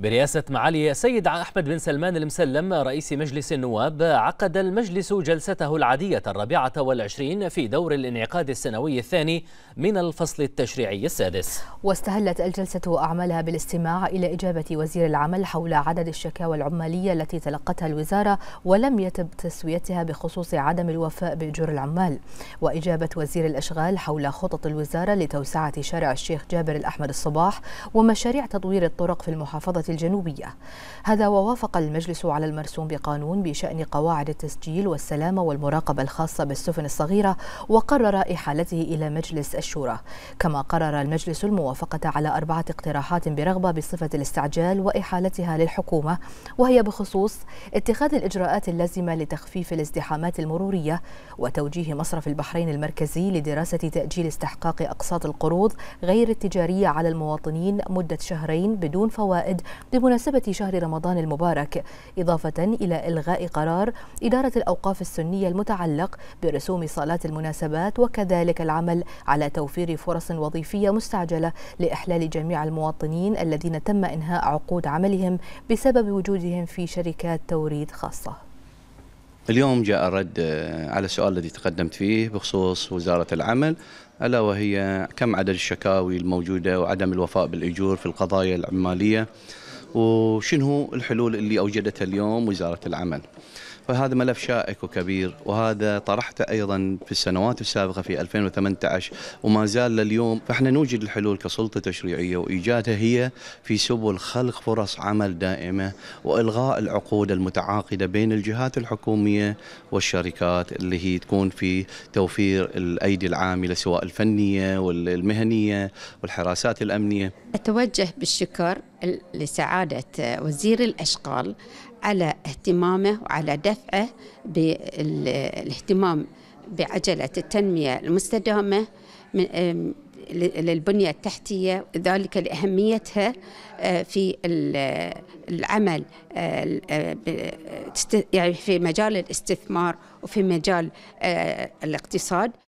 برئاسة معالي سيد أحمد بن سلمان المسلم رئيس مجلس النواب عقد المجلس جلسته العادية الرابعة والعشرين في دور الانعقاد السنوي الثاني من الفصل التشريعي السادس واستهلت الجلسة أعمالها بالاستماع إلى إجابة وزير العمل حول عدد الشكاوى العمالية التي تلقتها الوزارة ولم يتم تسويتها بخصوص عدم الوفاء بأجور العمال وإجابة وزير الأشغال حول خطط الوزارة لتوسعة شارع الشيخ جابر الأحمد الصباح ومشاريع تطوير الطرق في المحافظة الجنوبية هذا ووافق المجلس على المرسوم بقانون بشأن قواعد التسجيل والسلامة والمراقبة الخاصة بالسفن الصغيرة وقرر إحالته إلى مجلس الشورى كما قرر المجلس الموافقة على أربعة اقتراحات برغبة بصفة الاستعجال وإحالتها للحكومة وهي بخصوص اتخاذ الإجراءات اللازمة لتخفيف الازدحامات المرورية وتوجيه مصرف البحرين المركزي لدراسة تأجيل استحقاق أقساط القروض غير التجارية على المواطنين مدة شهرين بدون فوائد بمناسبة شهر رمضان المبارك إضافة إلى إلغاء قرار إدارة الأوقاف السنية المتعلق برسوم صلاة المناسبات وكذلك العمل على توفير فرص وظيفية مستعجلة لإحلال جميع المواطنين الذين تم إنهاء عقود عملهم بسبب وجودهم في شركات توريد خاصة اليوم جاء الرد آه، على السؤال الذي تقدمت فيه بخصوص وزارة العمل ألا وهي كم عدد الشكاوي الموجودة وعدم الوفاء بالأجور في القضايا العمالية وشنو الحلول اللي أوجدتها اليوم وزارة العمل فهذا ملف شائك وكبير وهذا طرحته ايضا في السنوات السابقه في 2018 وما زال لليوم فاحنا نوجد الحلول كسلطه تشريعيه وايجادها هي في سبل خلق فرص عمل دائمه والغاء العقود المتعاقده بين الجهات الحكوميه والشركات اللي هي تكون في توفير الايدي العامله سواء الفنيه والمهنيه والحراسات الامنيه. اتوجه بالشكر لسعادة وزير الأشغال على اهتمامه وعلى دفعه بالاهتمام بعجلة التنمية المستدامة للبنية التحتية ذلك لأهميتها آه، في العمل آه، آه، يعني في مجال الاستثمار وفي مجال الاقتصاد